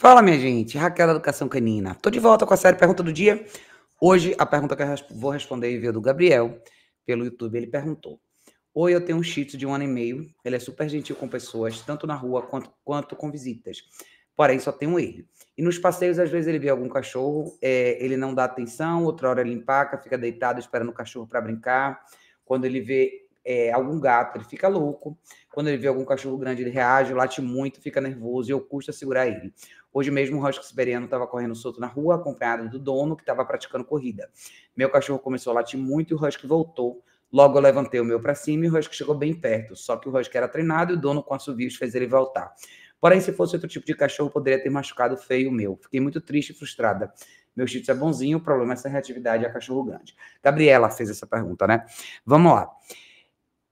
Fala, minha gente. Raquel da Educação Canina. Tô de volta com a série Pergunta do Dia. Hoje, a pergunta que eu vou responder veio do Gabriel, pelo YouTube. Ele perguntou: Oi, eu tenho um shih de um ano e meio. Ele é super gentil com pessoas, tanto na rua quanto, quanto com visitas. Porém, só tenho ele. E nos passeios, às vezes, ele vê algum cachorro, é, ele não dá atenção, outra hora ele empaca, fica deitado esperando o cachorro para brincar. Quando ele vê é, algum gato, ele fica louco. Quando ele vê algum cachorro grande, ele reage, late muito, fica nervoso e eu custa segurar ele. Hoje mesmo, o Husky Siberiano estava correndo solto na rua, acompanhado do dono, que estava praticando corrida. Meu cachorro começou a latir muito e o Husky voltou. Logo eu levantei o meu para cima e o Husky chegou bem perto. Só que o Husky era treinado e o dono com assovios fez ele voltar. Porém, se fosse outro tipo de cachorro, poderia ter machucado feio o meu. Fiquei muito triste e frustrada. Meu chitsu é bonzinho, o problema é essa reatividade a cachorro grande. Gabriela fez essa pergunta, né? Vamos lá.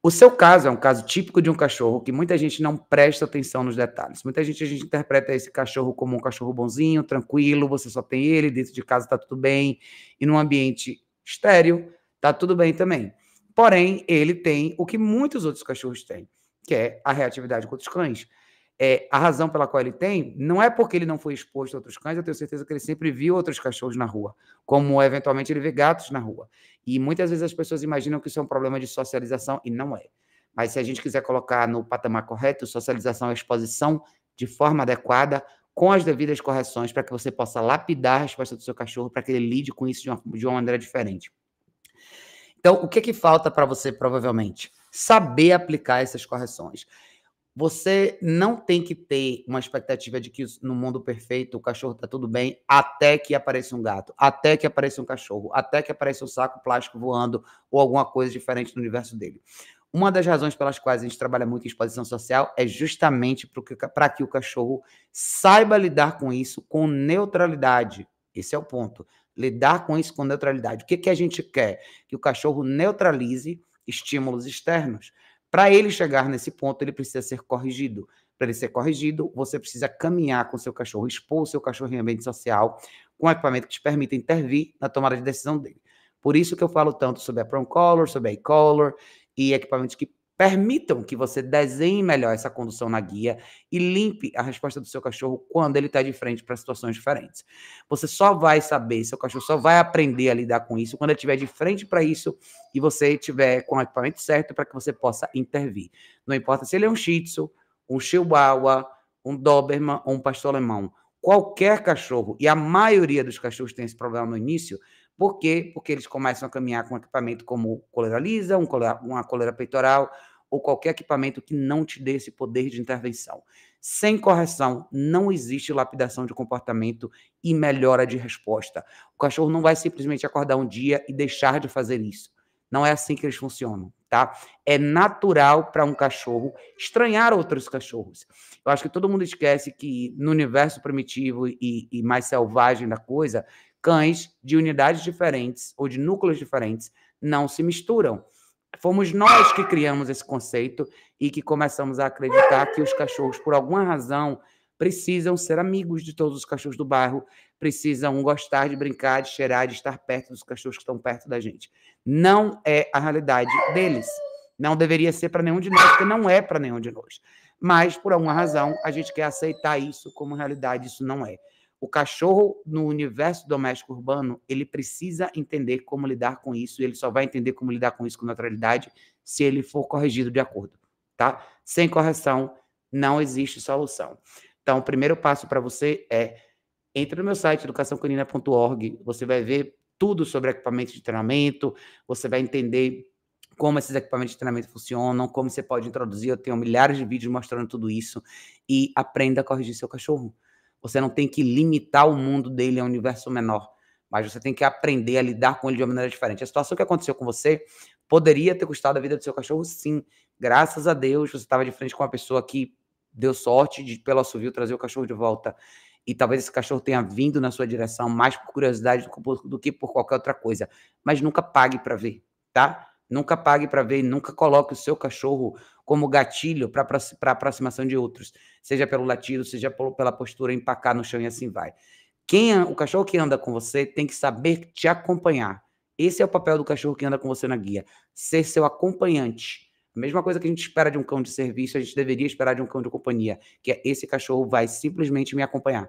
O seu caso é um caso típico de um cachorro que muita gente não presta atenção nos detalhes. Muita gente a gente interpreta esse cachorro como um cachorro bonzinho, tranquilo, você só tem ele, dentro de casa tá tudo bem, e num ambiente estéreo tá tudo bem também. Porém, ele tem o que muitos outros cachorros têm, que é a reatividade contra os cães é, a razão pela qual ele tem não é porque ele não foi exposto a outros cães, eu tenho certeza que ele sempre viu outros cachorros na rua, como eventualmente ele vê gatos na rua. E muitas vezes as pessoas imaginam que isso é um problema de socialização e não é. Mas se a gente quiser colocar no patamar correto, socialização é exposição de forma adequada, com as devidas correções, para que você possa lapidar a resposta do seu cachorro, para que ele lide com isso de uma, de uma maneira diferente. Então, o que, que falta para você, provavelmente? Saber aplicar essas correções. Você não tem que ter uma expectativa de que no mundo perfeito o cachorro está tudo bem até que apareça um gato, até que apareça um cachorro, até que apareça um saco plástico voando ou alguma coisa diferente no universo dele. Uma das razões pelas quais a gente trabalha muito em exposição social é justamente para que o cachorro saiba lidar com isso com neutralidade. Esse é o ponto. Lidar com isso com neutralidade. O que, que a gente quer? Que o cachorro neutralize estímulos externos. Para ele chegar nesse ponto, ele precisa ser corrigido. Para ele ser corrigido, você precisa caminhar com seu cachorro, expor o seu cachorro em ambiente social, com equipamento que te permita intervir na tomada de decisão dele. Por isso que eu falo tanto sobre a Prong Collar, sobre a e-collar e equipamentos que Permitam que você desenhe melhor essa condução na guia e limpe a resposta do seu cachorro quando ele está de frente para situações diferentes. Você só vai saber, seu cachorro só vai aprender a lidar com isso quando ele estiver de frente para isso e você estiver com o equipamento certo para que você possa intervir. Não importa se ele é um Shih Tzu, um Chihuahua, um Doberman ou um pastor alemão. Qualquer cachorro, e a maioria dos cachorros tem esse problema no início, por quê? Porque eles começam a caminhar com equipamento como coleira lisa, um coleira, uma coleira peitoral ou qualquer equipamento que não te dê esse poder de intervenção. Sem correção, não existe lapidação de comportamento e melhora de resposta. O cachorro não vai simplesmente acordar um dia e deixar de fazer isso. Não é assim que eles funcionam, tá? É natural para um cachorro estranhar outros cachorros. Eu acho que todo mundo esquece que no universo primitivo e, e mais selvagem da coisa, cães de unidades diferentes ou de núcleos diferentes não se misturam. Fomos nós que criamos esse conceito e que começamos a acreditar que os cachorros, por alguma razão, precisam ser amigos de todos os cachorros do bairro, precisam gostar de brincar, de cheirar, de estar perto dos cachorros que estão perto da gente. Não é a realidade deles. Não deveria ser para nenhum de nós, porque não é para nenhum de nós. Mas, por alguma razão, a gente quer aceitar isso como realidade, isso não é. O cachorro no universo doméstico urbano, ele precisa entender como lidar com isso, e ele só vai entender como lidar com isso com naturalidade se ele for corrigido de acordo, tá? Sem correção não existe solução. Então, o primeiro passo para você é entre no meu site educaçãocanina.org, você vai ver tudo sobre equipamentos de treinamento, você vai entender como esses equipamentos de treinamento funcionam, como você pode introduzir. Eu tenho milhares de vídeos mostrando tudo isso e aprenda a corrigir seu cachorro. Você não tem que limitar o mundo dele a um universo menor, mas você tem que aprender a lidar com ele de uma maneira diferente. A situação que aconteceu com você poderia ter custado a vida do seu cachorro, sim. Graças a Deus, você estava de frente com uma pessoa que deu sorte de, pelo assovio, trazer o cachorro de volta. E talvez esse cachorro tenha vindo na sua direção mais por curiosidade do que por qualquer outra coisa. Mas nunca pague para ver, tá? Nunca pague para ver, nunca coloque o seu cachorro como gatilho para aproximação de outros seja pelo latido, seja pela postura, empacar no chão e assim vai. Quem o cachorro que anda com você tem que saber te acompanhar. Esse é o papel do cachorro que anda com você na guia, ser seu acompanhante. A mesma coisa que a gente espera de um cão de serviço, a gente deveria esperar de um cão de companhia, que é esse cachorro vai simplesmente me acompanhar.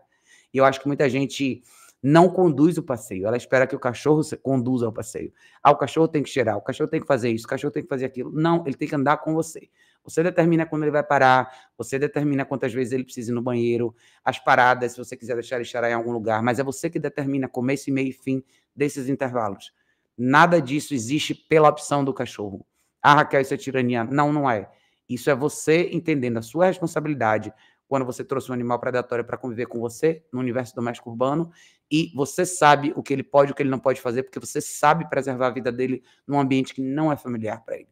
E eu acho que muita gente não conduz o passeio. Ela espera que o cachorro conduza o passeio. Ah, o cachorro tem que cheirar, o cachorro tem que fazer isso, o cachorro tem que fazer aquilo. Não, ele tem que andar com você. Você determina quando ele vai parar, você determina quantas vezes ele precisa ir no banheiro, as paradas, se você quiser deixar ele cheirar em algum lugar, mas é você que determina começo, é meio e fim desses intervalos. Nada disso existe pela opção do cachorro. Ah, Raquel, isso é tirania. Não, não é. Isso é você entendendo a sua responsabilidade quando você trouxe um animal predatório para conviver com você no universo doméstico urbano e você sabe o que ele pode e o que ele não pode fazer, porque você sabe preservar a vida dele num ambiente que não é familiar para ele.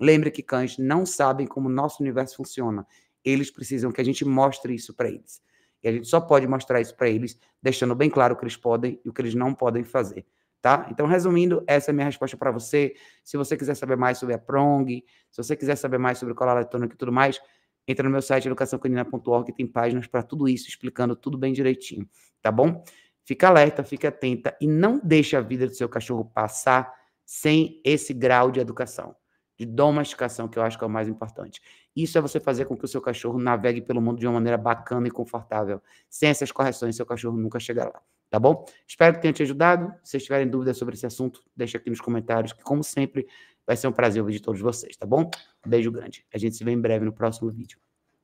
Lembre que cães não sabem como o nosso universo funciona. Eles precisam que a gente mostre isso para eles. E a gente só pode mostrar isso para eles, deixando bem claro o que eles podem e o que eles não podem fazer. Tá? Então, resumindo, essa é a minha resposta para você. Se você quiser saber mais sobre a Prong, se você quiser saber mais sobre o colar eletrônico e tudo mais, entra no meu site educaçãocanina.org, tem páginas para tudo isso, explicando tudo bem direitinho, tá bom? Fica alerta, fica atenta e não deixe a vida do seu cachorro passar sem esse grau de educação, de domesticação, que eu acho que é o mais importante. Isso é você fazer com que o seu cachorro navegue pelo mundo de uma maneira bacana e confortável. Sem essas correções, seu cachorro nunca chegará lá, tá bom? Espero que tenha te ajudado. Se vocês tiverem dúvidas sobre esse assunto, deixe aqui nos comentários, que como sempre, vai ser um prazer ouvir de todos vocês, tá bom? beijo grande. A gente se vê em breve no próximo vídeo.